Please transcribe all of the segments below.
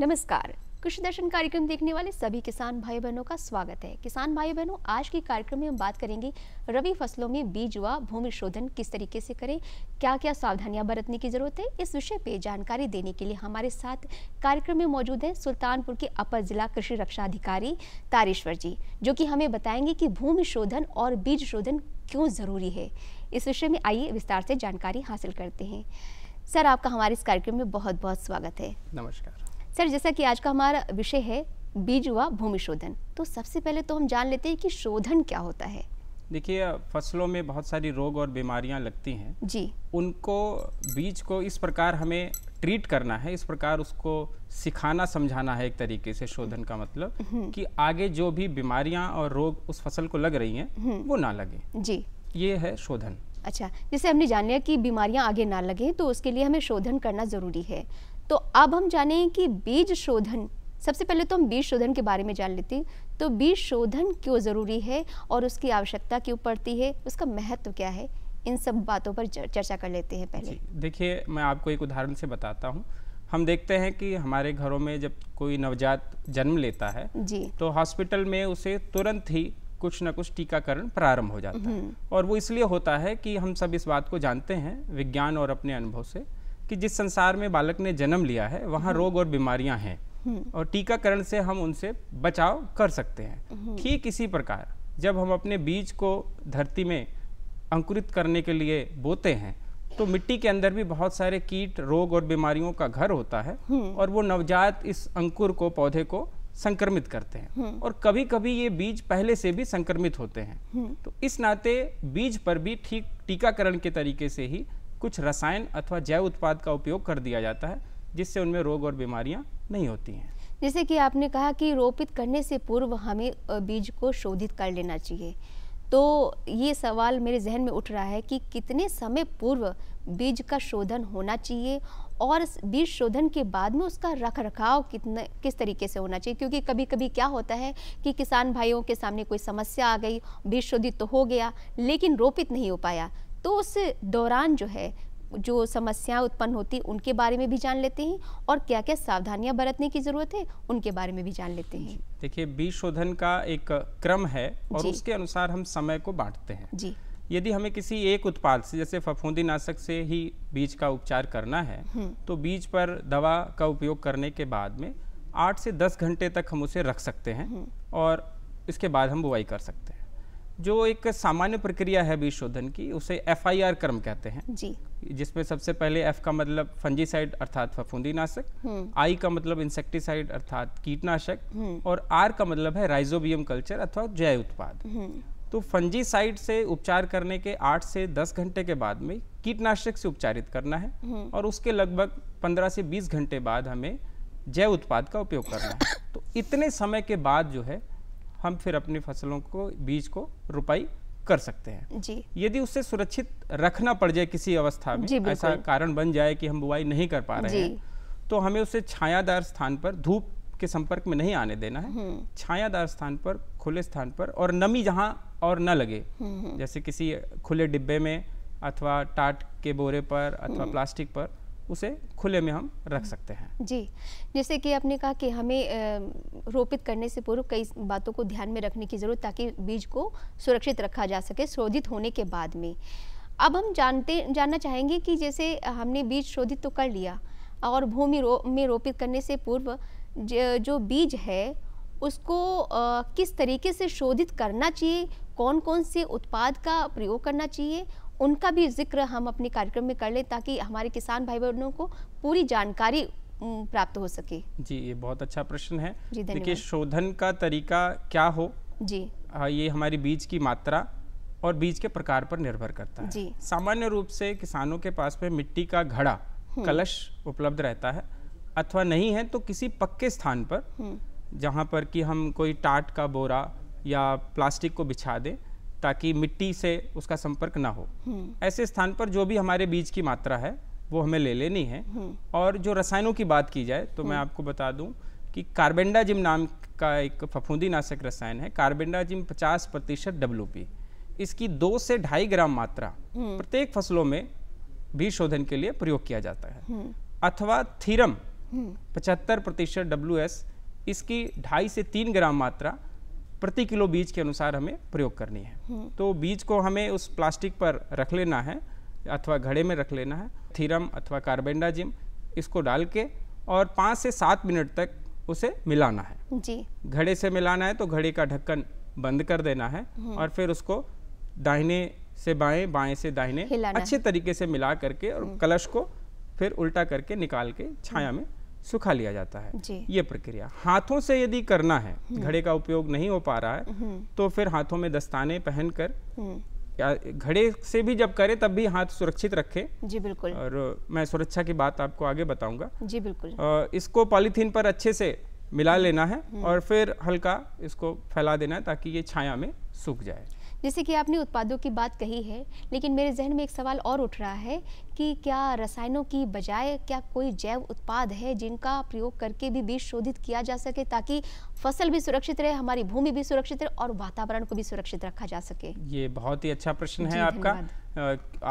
नमस्कार कृषि दर्शन कार्यक्रम देखने वाले सभी किसान भाई बहनों का स्वागत है किसान भाई बहनों आज के कार्यक्रम में हम बात करेंगे रबी फसलों में बीज व भूमि शोधन किस तरीके से करें क्या क्या सावधानियां बरतने की जरूरत है इस विषय पे जानकारी देने के लिए हमारे साथ कार्यक्रम में मौजूद है सुल्तानपुर के अपर जिला कृषि रक्षा अधिकारी तारेश्वर जी जो की हमें बताएंगे की भूमि शोधन और बीज शोधन क्यों ज़रूरी है इस विषय में आइए विस्तार से जानकारी हासिल करते हैं सर आपका हमारे इस कार्यक्रम में बहुत बहुत स्वागत है नमस्कार सर जैसा कि आज का हमारा विषय है बीज हुआ भूमि शोधन तो सबसे पहले तो हम जान लेते हैं कि शोधन क्या होता है देखिए फसलों में बहुत सारी रोग और बीमारियां लगती हैं जी उनको बीज को इस प्रकार हमें ट्रीट करना है इस प्रकार उसको सिखाना समझाना है एक तरीके से शोधन का मतलब हम्म। कि आगे जो भी बीमारियां और रोग उस फसल को लग रही हैं हम्म। वो ना लगे जी ये है शोधन अच्छा जैसे हमने जान लिया कि बीमारियां आगे ना लगे तो उसके लिए हमें शोधन करना ज़रूरी है तो अब हम जाने कि बीज शोधन सबसे पहले तो हम बीज शोधन के बारे में जान लेते हैं तो बीज शोधन क्यों ज़रूरी है और उसकी आवश्यकता क्यों पड़ती है उसका महत्व क्या है इन सब बातों पर चर्चा कर लेते हैं पहले देखिए मैं आपको एक उदाहरण से बताता हूँ हम देखते हैं कि हमारे घरों में जब कोई नवजात जन्म लेता है जी तो हॉस्पिटल में उसे तुरंत ही कुछ ना कुछ टीकाकरण प्रारंभ हो जाता है हम्म। और वो इसलिए होता है कि हम सब इस बात को जानते हैं विज्ञान और अपने अनुभव से कि जिस संसार में बालक ने जन्म लिया है वहाँ रोग और बीमारियाँ हैं हम्म। और टीकाकरण से हम उनसे बचाव कर सकते हैं हम्म। ठीक इसी प्रकार जब हम अपने बीज को धरती में अंकुरित करने के लिए बोते हैं तो मिट्टी के अंदर भी बहुत सारे कीट रोग और बीमारियों का घर होता है हम्म। और वो नवजात इस अंकुर को पौधे को संक्रमित करते हैं और कभी कभी ये बीज पहले से भी संक्रमित होते हैं तो इस नाते बीज पर भी ठीक टीकाकरण के तरीके से ही कुछ रसायन अथवा जैव उत्पाद का उपयोग कर दिया जाता है जिससे उनमें रोग और बीमारियाँ नहीं होती हैं जैसे कि आपने कहा कि रोपित करने से पूर्व हमें बीज को शोधित कर लेना चाहिए तो ये सवाल मेरे जहन में उठ रहा है कि कितने समय पूर्व बीज का शोधन होना चाहिए और बीज शोधन के बाद में उसका रख रखाव कितने किस तरीके से होना चाहिए क्योंकि कभी कभी क्या होता है कि किसान भाइयों के सामने कोई समस्या आ गई बीज शोधित तो हो गया लेकिन रोपित नहीं हो पाया तो उस दौरान जो है जो समस्याएं उत्पन्न होती उनके बारे में भी जान लेते हैं और क्या क्या सावधानियां बरतने की ज़रूरत है उनके बारे में भी जान लेते हैं देखिए बीज शोधन का एक क्रम है और उसके अनुसार हम समय को बांटते हैं जी यदि हमें किसी एक उत्पाद से जैसे फफूंदी नाशक से ही बीज का उपचार करना है हम्म। तो बीज पर दवा का उपयोग करने के बाद में आठ से दस घंटे तक हम उसे रख सकते हैं हम्म। और इसके बाद हम बुआई कर सकते हैं जो एक सामान्य प्रक्रिया है बीज शोधन की उसे एफआईआर क्रम कहते हैं जी जिसमें सबसे पहले एफ का मतलब फंजीसाइड अर्थात नाशक आई हम्म। का मतलब इंसेक्टिसाइड अर्थात कीटनाशक हम्म। और आर का मतलब है राइजोबियम कल्चर अथवा जय उत्पाद हम्म। तो फंजीसाइड से उपचार करने के आठ से दस घंटे के बाद में कीटनाशक से उपचारित करना है और उसके लगभग पंद्रह से बीस घंटे बाद हमें जय उत्पाद का उपयोग करना है तो इतने समय के बाद जो है हम फिर अपनी फसलों को बीज को रुपाई कर सकते हैं जी यदि उसे सुरक्षित रखना पड़ जाए किसी अवस्था में ऐसा कारण बन जाए कि हम बुआई नहीं कर पा रहे हैं तो हमें उसे छायादार स्थान पर धूप के संपर्क में नहीं आने देना है हम्म। छायादार स्थान पर खुले स्थान पर और नमी जहाँ और न लगे हम्म, हम्म। जैसे किसी खुले डिब्बे में अथवा टाट के बोरे पर अथवा प्लास्टिक पर उसे खुले में हम रख सकते हैं जी जैसे कि आपने कहा कि हमें रोपित करने से पूर्व कई बातों को ध्यान में रखने की ज़रूरत ताकि बीज को सुरक्षित रखा जा सके शोधित होने के बाद में अब हम जानते जानना चाहेंगे कि जैसे हमने बीज शोधित तो कर लिया और भूमि रो, में रोपित करने से पूर्व ज, जो बीज है उसको आ, किस तरीके से शोधित करना चाहिए कौन कौन से उत्पाद का प्रयोग करना चाहिए उनका भी जिक्र हम अपने कार्यक्रम में कर लें ताकि हमारे किसान भाई बहनों को पूरी जानकारी प्राप्त हो सके जी ये बहुत अच्छा प्रश्न है देखिए शोधन का तरीका क्या हो जी आ, हाँ, ये हमारी बीज की मात्रा और बीज के प्रकार पर निर्भर करता है सामान्य रूप से किसानों के पास में मिट्टी का घड़ा हम्म। कलश उपलब्ध रहता है अथवा नहीं है तो किसी पक्के स्थान पर हम्म। जहाँ पर कि हम कोई टाट का बोरा या प्लास्टिक को बिछा दें ताकि मिट्टी से उसका संपर्क ना हो हम्म। ऐसे स्थान पर जो भी हमारे बीज की मात्रा है वो हमें ले लेनी है हम्म। और जो रसायनों की बात की जाए तो मैं हम्म। आपको बता दूं कि कार्बेंडाजिम नाम का एक फफूंदी नाशक रसायन है कार्बेंडाजिम 50 प्रतिशत डब्ल्यू इसकी दो से ढाई ग्राम मात्रा प्रत्येक फसलों में भी शोधन के लिए प्रयोग किया जाता है अथवा थीरम पचहत्तर प्रतिशत डब्ल्यू इसकी ढाई से तीन ग्राम मात्रा प्रति किलो बीज के अनुसार हमें प्रयोग करनी है हम्म। तो बीज को हमें उस प्लास्टिक पर रख लेना है अथवा घड़े में रख लेना है थीरम अथवा कार्बेंडाजिम इसको डाल के और पाँच से सात मिनट तक उसे मिलाना है जी घड़े से मिलाना है तो घड़े का ढक्कन बंद कर देना है हम्म। और फिर उसको दाहिने से बाएं बाएं से दाहिने अच्छे तरीके से मिला करके और हम्म। कलश को फिर उल्टा करके निकाल के छाया में सुखा लिया जाता है ये प्रक्रिया हाथों से यदि करना है हम्म। घड़े का उपयोग नहीं हो पा रहा है हम्म। तो फिर हाथों में दस्ताने पहनकर हम्म। या घड़े से भी जब करें तब भी हाथ सुरक्षित रखें जी बिल्कुल और मैं सुरक्षा की बात आपको आगे बताऊंगा जी बिल्कुल इसको पॉलीथीन पर अच्छे से मिला लेना है और फिर हल्का इसको फैला देना है ताकि ये छाया में सूख जाए जैसे कि आपने उत्पादों की बात कही है लेकिन मेरे जहन में एक सवाल और उठ रहा है कि क्या रसायनों की बजाय क्या कोई जैव उत्पाद है जिनका प्रयोग करके भी बीज शोधित किया जा सके ताकि फसल भी सुरक्षित रहे हमारी भूमि भी सुरक्षित रहे और वातावरण को भी सुरक्षित रखा जा सके ये बहुत ही अच्छा प्रश्न है आपका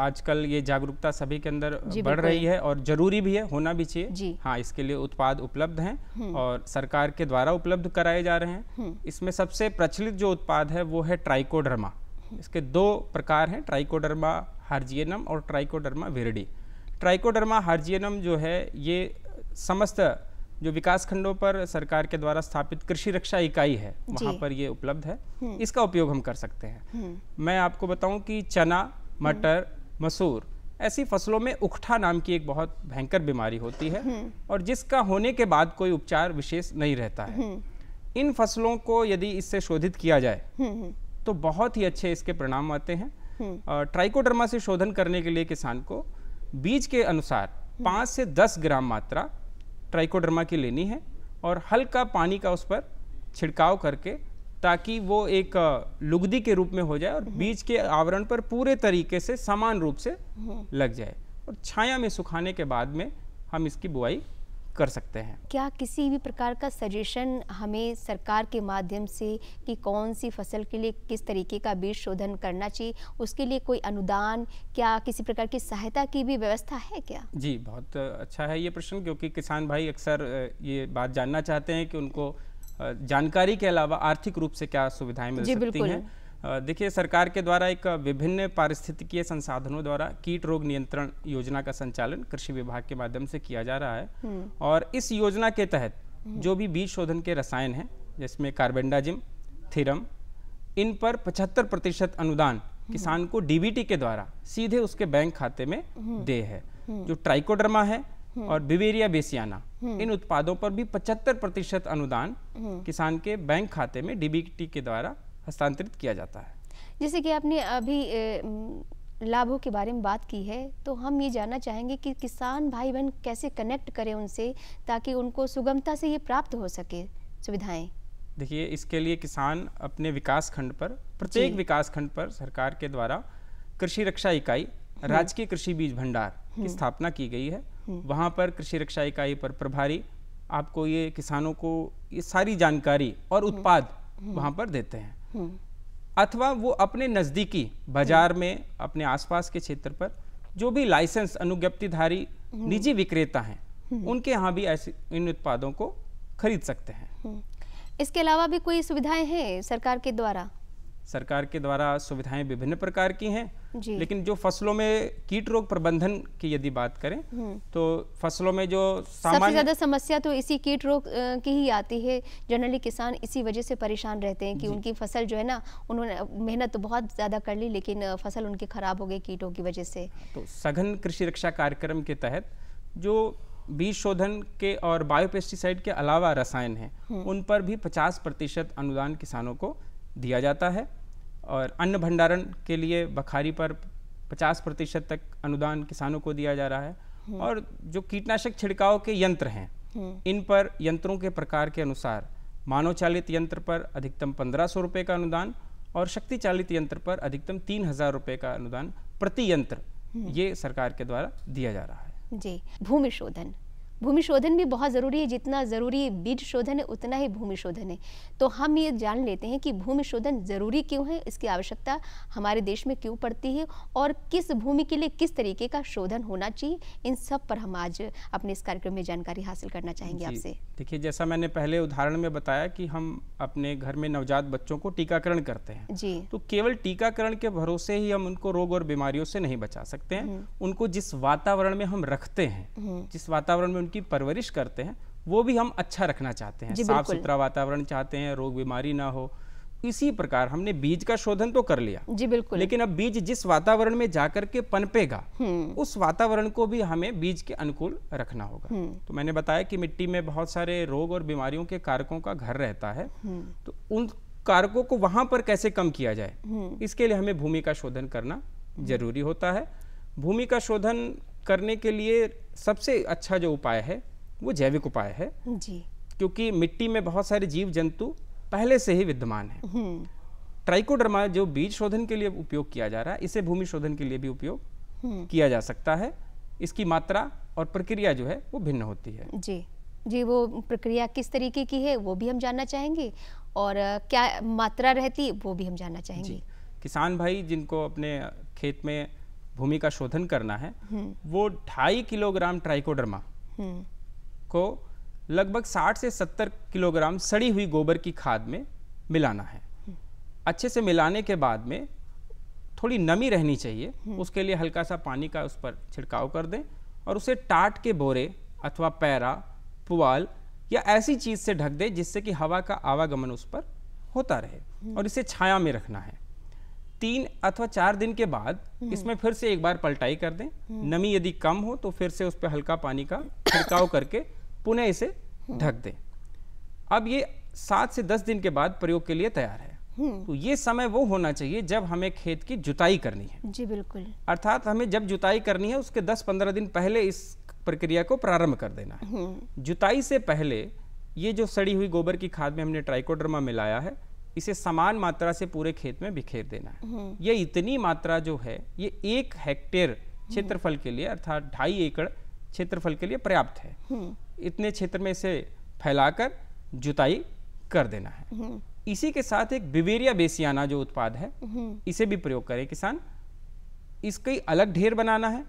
आजकल ये जागरूकता सभी के अंदर बढ़ रही है और जरूरी भी है होना भी चाहिए हाँ इसके लिए उत्पाद उपलब्ध हैं हम्म। और सरकार के द्वारा उपलब्ध कराए जा रहे हैं हम्म। इसमें सबसे प्रचलित जो उत्पाद है वो है ट्राइकोडर्मा हम्म। इसके दो प्रकार हैं ट्राइकोडर्मा हार्जियनम और ट्राइकोडर्मा वेरिडी ट्राइकोडर्मा हार्जियनम जो है ये समस्त जो विकास खंडों पर सरकार के द्वारा स्थापित कृषि रक्षा इकाई है वहाँ पर ये उपलब्ध है हम्म। इसका उपयोग हम कर सकते हैं हम्म। मैं आपको बताऊं कि चना हम्म। मटर मसूर ऐसी फसलों में उखठा नाम की एक बहुत भयंकर बीमारी होती है और जिसका होने के बाद कोई उपचार विशेष नहीं रहता है इन फसलों को यदि इससे शोधित किया जाए तो बहुत ही अच्छे इसके परिणाम आते हैं ट्राइकोडर्मा से शोधन करने के लिए किसान को बीज के अनुसार हम्म। पाँच से दस ग्राम मात्रा ट्राइकोडर्मा की लेनी है और हल्का पानी का उस पर छिड़काव करके ताकि वो एक लुगदी के रूप में हो जाए और हम्म। बीज के आवरण पर पूरे तरीके से समान रूप से हम्म। लग जाए और छाया में सुखाने के बाद में हम इसकी बुआई कर सकते हैं क्या किसी भी प्रकार का सजेशन हमें सरकार के माध्यम से कि कौन सी फसल के लिए किस तरीके का बीज शोधन करना चाहिए उसके लिए कोई अनुदान क्या किसी प्रकार की सहायता की भी व्यवस्था है क्या जी बहुत अच्छा है ये प्रश्न क्योंकि किसान भाई अक्सर ये बात जानना चाहते हैं कि उनको जानकारी के अलावा आर्थिक रूप से क्या सुविधाएं मिल सकती हैं देखिए सरकार के द्वारा एक विभिन्न पारिस्थितिकीय संसाधनों द्वारा कीट रोग नियंत्रण योजना का संचालन कृषि विभाग के माध्यम से किया जा रहा है हम्म। और इस योजना के तहत हम्म। जो भी बीज शोधन के रसायन हैं जिसमें कार्बेंडाजिम थिरम इन पर 75 प्रतिशत अनुदान हम्म। किसान को डीबीटी के द्वारा सीधे उसके बैंक खाते में दे है जो ट्राइकोडर्मा है और बिवेरिया बेसियाना इन उत्पादों पर भी 75 प्रतिशत अनुदान किसान के बैंक खाते में डीबीटी के द्वारा हस्तांतरित किया जाता है जैसे कि आपने अभी लाभों के बारे में बात की है तो हम ये जानना चाहेंगे कि किसान भाई बहन कैसे कनेक्ट करें उनसे ताकि उनको सुगमता से ये प्राप्त हो सके सुविधाएं देखिए इसके लिए किसान अपने विकास खंड पर प्रत्येक विकास खंड पर सरकार के द्वारा कृषि रक्षा इकाई हम्म। राजकीय कृषि बीज भंडार की हम्म। स्थापना की गई है हम्म। वहाँ पर कृषि रक्षा इकाई पर प्रभारी आपको ये किसानों को ये सारी जानकारी और उत्पाद वहाँ पर देते हैं अथवा वो अपने नज़दीकी बाजार में अपने आसपास के क्षेत्र पर जो भी लाइसेंस अनुज्ञप्तिधारी निजी विक्रेता हैं उनके यहाँ भी ऐसे इन उत्पादों को खरीद सकते हैं इसके अलावा भी कोई सुविधाएं हैं सरकार के द्वारा सरकार के द्वारा सुविधाएं विभिन्न प्रकार की हैं लेकिन जो फसलों में कीट रोग प्रबंधन की यदि बात करें हम्म। तो फसलों में जो सबसे ज्यादा समस्या तो इसी कीट रोग की ही आती है जनरली किसान इसी वजह से परेशान रहते हैं कि उनकी फसल जो है ना उन्होंने मेहनत तो बहुत ज्यादा कर ली लेकिन फसल उनकी खराब हो गई कीटों की वजह से तो सघन कृषि रक्षा कार्यक्रम के तहत जो बीज शोधन के और बायोपेस्टिसाइड के अलावा रसायन है हम्म। उन पर भी पचास प्रतिशत अनुदान किसानों को दिया जाता है और अन्न भंडारण के लिए बखारी पर 50 प्रतिशत तक अनुदान किसानों को दिया जा रहा है हम्म। और जो कीटनाशक छिड़काव के यंत्र हैं हम्म। इन पर यंत्रों के प्रकार के अनुसार मानव चालित यंत्र पर अधिकतम पंद्रह सौ रुपये का अनुदान और शक्ति चालित यंत्र पर अधिकतम तीन हजार रुपये का अनुदान प्रति यंत्र हम्म। ये सरकार के द्वारा दिया जा रहा है जी भूमि शोधन भूमि शोधन भी बहुत ज़रूरी है जितना ज़रूरी बीज शोधन है उतना ही भूमि शोधन है तो हम ये जान लेते हैं कि भूमि शोधन ज़रूरी क्यों है इसकी आवश्यकता हमारे देश में क्यों पड़ती है और किस भूमि के लिए किस तरीके का शोधन होना चाहिए इन सब पर हम आज अपने इस कार्यक्रम में जानकारी हासिल करना चाहेंगे आपसे देखिए जैसा मैंने पहले उदाहरण में बताया कि हम अपने घर में नवजात बच्चों को टीकाकरण करते हैं जी तो केवल टीकाकरण के भरोसे ही हम उनको रोग और बीमारियों से नहीं बचा सकते हैं हम्म। उनको जिस वातावरण में हम रखते हैं हम्म। जिस वातावरण में उनकी परवरिश करते हैं वो भी हम अच्छा रखना चाहते हैं साफ सुथरा वातावरण चाहते हैं रोग बीमारी ना हो इसी प्रकार हमने बीज का शोधन तो कर लिया जी बिल्कुल लेकिन अब बीज जिस वातावरण में जाकर के पनपेगा हम्म। उस वातावरण को भी हमें बीज के अनुकूल रखना होगा हम्म। तो मैंने बताया कि मिट्टी में बहुत सारे रोग और बीमारियों के कारकों का घर रहता है हम्म। तो उन कारकों को वहां पर कैसे कम किया जाए इसके लिए हमें भूमि का शोधन करना जरूरी होता है भूमि का शोधन करने के लिए सबसे अच्छा जो उपाय है वो जैविक उपाय है जी क्योंकि मिट्टी में बहुत सारे जीव जंतु पहले से ही विद्यमान है हम्म। ट्राइकोडर्मा जो बीज शोधन के लिए उपयोग किया जा रहा है इसे भूमि शोधन के लिए भी उपयोग हम्म। किया जा सकता है इसकी मात्रा और प्रक्रिया जो है वो भिन्न होती है जी जी वो प्रक्रिया किस तरीके की है वो भी हम जानना चाहेंगे और क्या मात्रा रहती वो भी हम जानना चाहेंगे किसान भाई जिनको अपने खेत में भूमि का शोधन करना है हम्म। वो ढाई किलोग्राम ट्राइकोडर्मा हम्म। को लगभग 60 से 70 किलोग्राम सड़ी हुई गोबर की खाद में मिलाना है हम्म। अच्छे से मिलाने के बाद में थोड़ी नमी रहनी चाहिए उसके लिए हल्का सा पानी का उस पर छिड़काव कर दें और उसे टाट के बोरे अथवा पैरा पुआल या ऐसी चीज़ से ढक दें जिससे कि हवा का आवागमन उस पर होता रहे और इसे छाया में रखना है तीन अथवा चार दिन के बाद हम्म। इसमें फिर से एक बार पलटाई कर दें हम्म। नमी यदि कम हो तो फिर से उस पर हल्का पानी का छिड़काव करके पुनः इसे हम्म। ढक दें अब ये सात से दस दिन के बाद प्रयोग के लिए तैयार है तो ये समय वो होना चाहिए जब हमें खेत की जुताई करनी है जी बिल्कुल अर्थात हमें जब जुताई करनी है उसके दस पंद्रह दिन पहले इस प्रक्रिया को प्रारंभ कर देना है जुताई से पहले ये जो सड़ी हुई गोबर की खाद में हमने ट्राइकोड्रमा मिलाया है इसे समान मात्रा से पूरे खेत में बिखेर देना है हम्म। ये इतनी मात्रा जो है ये एक हेक्टेयर क्षेत्रफल के लिए अर्थात ढाई एकड़ क्षेत्रफल के लिए पर्याप्त है हम्म। इतने क्षेत्र में इसे फैलाकर जुताई कर देना है हम्म। इसी के साथ एक बिवेरिया बेसियाना जो उत्पाद है इसे भी प्रयोग करे किसान इसकी अलग ढेर बनाना है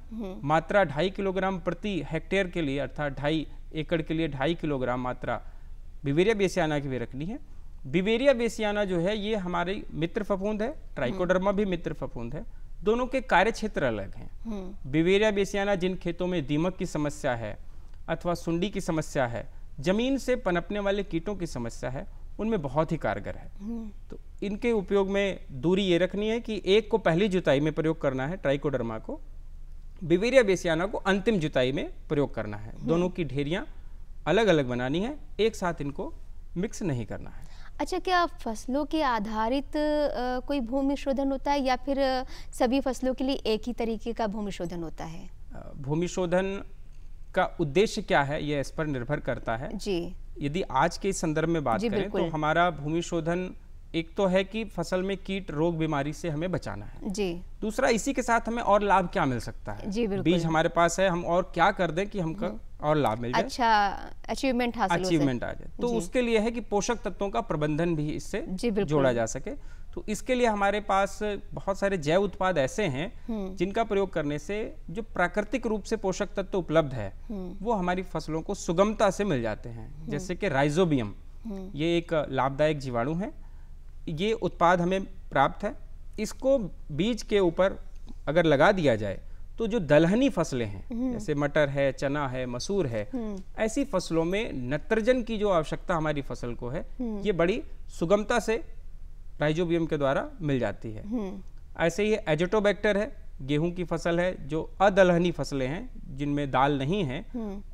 मात्रा ढाई किलोग्राम प्रति हेक्टेयर के लिए अर्थात ढाई एकड़ के लिए ढाई किलोग्राम मात्रा बिवेरिया बेसियाना की भी रखनी है बिवेरिया बेसियाना जो है ये हमारे मित्र फफूंद है ट्राइकोडर्मा भी मित्र फफूंद है दोनों के कार्य क्षेत्र अलग हैं हम्म। बिवेरिया बेसियाना जिन खेतों में दीमक की समस्या है अथवा सुंडी की समस्या है जमीन से पनपने वाले कीटों की समस्या है उनमें बहुत ही कारगर है हम्म। तो इनके उपयोग में दूरी ये रखनी है कि एक को पहली जुताई में प्रयोग करना है ट्राइकोडर्मा को बिवेरिया बेसियाना को अंतिम जुताई में प्रयोग करना है हम्म। दोनों की ढेरियाँ अलग अलग बनानी है एक साथ इनको मिक्स नहीं करना है अच्छा क्या फसलों के आधारित कोई भूमि शोधन होता है या फिर सभी फसलों के लिए एक ही तरीके का भूमि शोधन होता है भूमि शोधन का उद्देश्य क्या है यह इस पर निर्भर करता है जी यदि आज के संदर्भ में बात करें तो हमारा भूमि शोधन एक तो है कि फसल में कीट रोग बीमारी से हमें बचाना है जी दूसरा इसी के साथ हमें और लाभ क्या मिल सकता है जी बिल्कुल बीज हमारे पास है हम और क्या कर दें कि हमको हम्म। और लाभ मिल जाए अच्छा अचीवमेंट हासिल अचीवमेंट आ जाए तो उसके लिए है कि पोषक तत्वों का प्रबंधन भी इससे जोड़ा जा सके तो इसके लिए हमारे पास बहुत सारे जैव उत्पाद ऐसे हैं हम्म। जिनका प्रयोग करने से जो प्राकृतिक रूप से पोषक तत्व उपलब्ध है हम्म। वो हमारी फसलों को सुगमता से मिल जाते हैं जैसे कि राइजोबियम ये एक लाभदायक जीवाणु है ये उत्पाद हमें प्राप्त है इसको बीज के ऊपर अगर लगा दिया जाए तो जो दलहनी फसलें हैं हम्म। जैसे मटर है चना है मसूर है हम्म। ऐसी फसलों में नत्रजन की जो आवश्यकता हमारी फसल को है हम्म। ये बड़ी सुगमता से राइजोबियम के द्वारा मिल जाती है ऐसे ही एजोटोबैक्टर है गेहूं की फसल है जो अदलहनी फसलें हैं जिनमें दाल नहीं है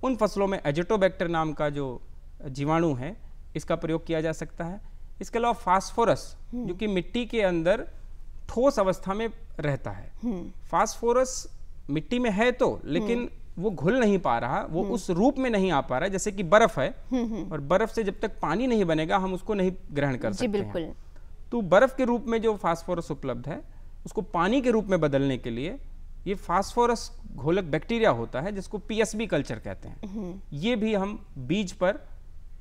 उन फसलों में एजोटोबैक्टर नाम का जो जीवाणु है इसका प्रयोग किया जा सकता है इसके अलावा फास्फोरस हम्म। जो कि मिट्टी के अंदर ठोस अवस्था में रहता है हम्म। फास्फोरस मिट्टी में है तो लेकिन हम्म। वो घुल नहीं पा रहा वो उस रूप में नहीं आ पा रहा है जैसे कि बर्फ है और बर्फ से जब तक पानी नहीं बनेगा हम उसको नहीं ग्रहण कर सकते बिल्कुल तो बर्फ के रूप में जो फास्फोरस उपलब्ध है उसको पानी के रूप में बदलने के लिए ये फास्फोरस घोलक बैक्टीरिया होता है जिसको पीएसबी कल्चर कहते हैं ये भी हम बीज पर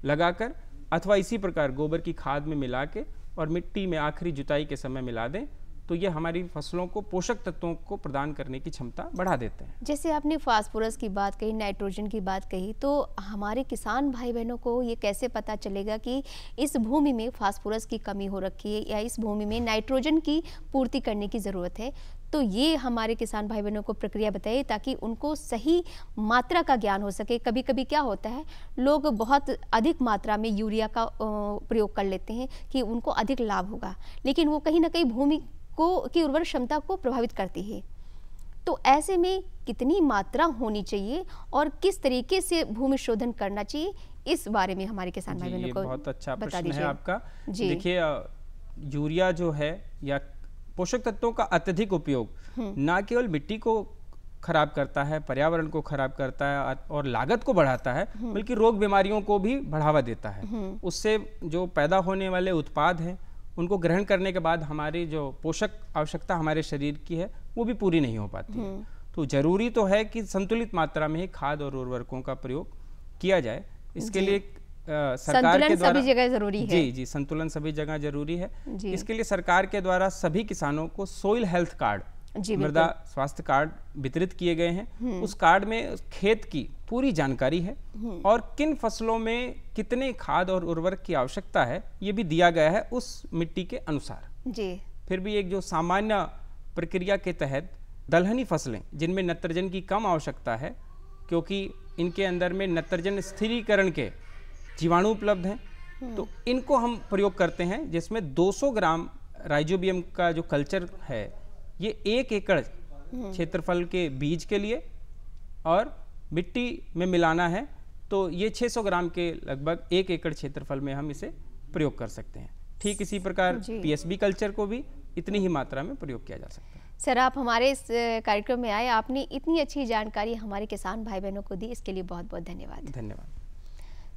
लगाकर अथवा इसी प्रकार गोबर की खाद में मिला के और मिट्टी में आखिरी जुताई के समय मिला दें तो ये हमारी फसलों को पोषक तत्वों को प्रदान करने की क्षमता बढ़ा देते हैं जैसे आपने फास्फोरस की बात कही नाइट्रोजन की बात कही तो हमारे किसान भाई बहनों को ये कैसे पता चलेगा कि इस भूमि में फास्फोरस की कमी हो रखी है या इस भूमि में नाइट्रोजन की पूर्ति करने की ज़रूरत है तो ये हमारे किसान भाई बहनों को प्रक्रिया बताइए ताकि उनको सही मात्रा का ज्ञान हो सके कभी कभी क्या होता है लोग बहुत अधिक मात्रा में यूरिया का प्रयोग कर लेते हैं कि उनको अधिक लाभ होगा लेकिन वो कहीं ना कहीं भूमि को की उर्वर क्षमता को प्रभावित करती है तो ऐसे में कितनी मात्रा होनी चाहिए और किस तरीके से भूमि शोधन करना चाहिए इस बारे में हमारे किसान भाई बहनों को बहुत अच्छा बता है आपका देखिए यूरिया जो है या पोषक तत्वों का अत्यधिक उपयोग हम्म। ना केवल मिट्टी को खराब करता है पर्यावरण को खराब करता है और लागत को बढ़ाता है हम्म। बल्कि रोग बीमारियों को भी बढ़ावा देता है हम्म। उससे जो पैदा होने वाले उत्पाद हैं उनको ग्रहण करने के बाद हमारी जो पोषक आवश्यकता हमारे शरीर की है वो भी पूरी नहीं हो पाती है तो जरूरी तो है कि संतुलित मात्रा में ही खाद और उर्वरकों का प्रयोग किया जाए इसके लिए सरकार के द्वारा सभी जगह जरूरी है जी जी संतुलन सभी जगह जरूरी है इसके लिए सरकार के द्वारा सभी किसानों को सोइल हेल्थ कार्ड मृदा स्वास्थ्य कार्ड वितरित किए गए हैं हम्म। उस कार्ड में खेत की पूरी जानकारी है हम्म। और किन फसलों में कितने खाद और उर्वरक की आवश्यकता है ये भी दिया गया है उस मिट्टी के अनुसार जी फिर भी एक जो सामान्य प्रक्रिया के तहत दलहनी फसलें जिनमें नत्रजन की कम आवश्यकता है क्योंकि इनके अंदर में नत्रजन स्थिरीकरण के जीवाणु उपलब्ध हैं हाँ। तो इनको हम प्रयोग करते हैं जिसमें 200 ग्राम राइजोबियम का जो कल्चर है ये एक एकड़ हाँ। क्षेत्रफल के बीज के लिए और मिट्टी में मिलाना है तो ये 600 ग्राम के लगभग एक एकड़ क्षेत्रफल में हम इसे प्रयोग कर सकते हैं ठीक इसी प्रकार पीएसबी कल्चर को भी इतनी ही मात्रा में प्रयोग किया जा सकता है सर आप हमारे इस कार्यक्रम में आए आपने इतनी अच्छी जानकारी हमारे किसान भाई बहनों को दी इसके लिए बहुत बहुत धन्यवाद धन्यवाद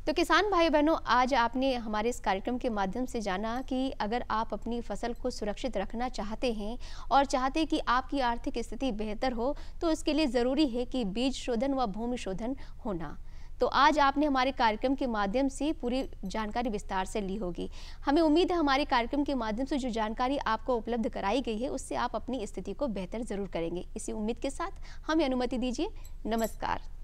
तो किसान भाई बहनों आज आपने हमारे इस कार्यक्रम के माध्यम से जाना कि अगर आप अपनी फसल को सुरक्षित रखना चाहते हैं और चाहते हैं कि आपकी आर्थिक स्थिति बेहतर हो तो उसके लिए ज़रूरी है कि बीज शोधन व भूमि शोधन होना तो आज आपने हमारे कार्यक्रम के माध्यम से पूरी जानकारी विस्तार से ली होगी हमें उम्मीद है हमारे कार्यक्रम के माध्यम से जो जानकारी आपको उपलब्ध कराई गई है उससे आप अपनी स्थिति को बेहतर ज़रूर करेंगे इसी उम्मीद के साथ हमें अनुमति दीजिए नमस्कार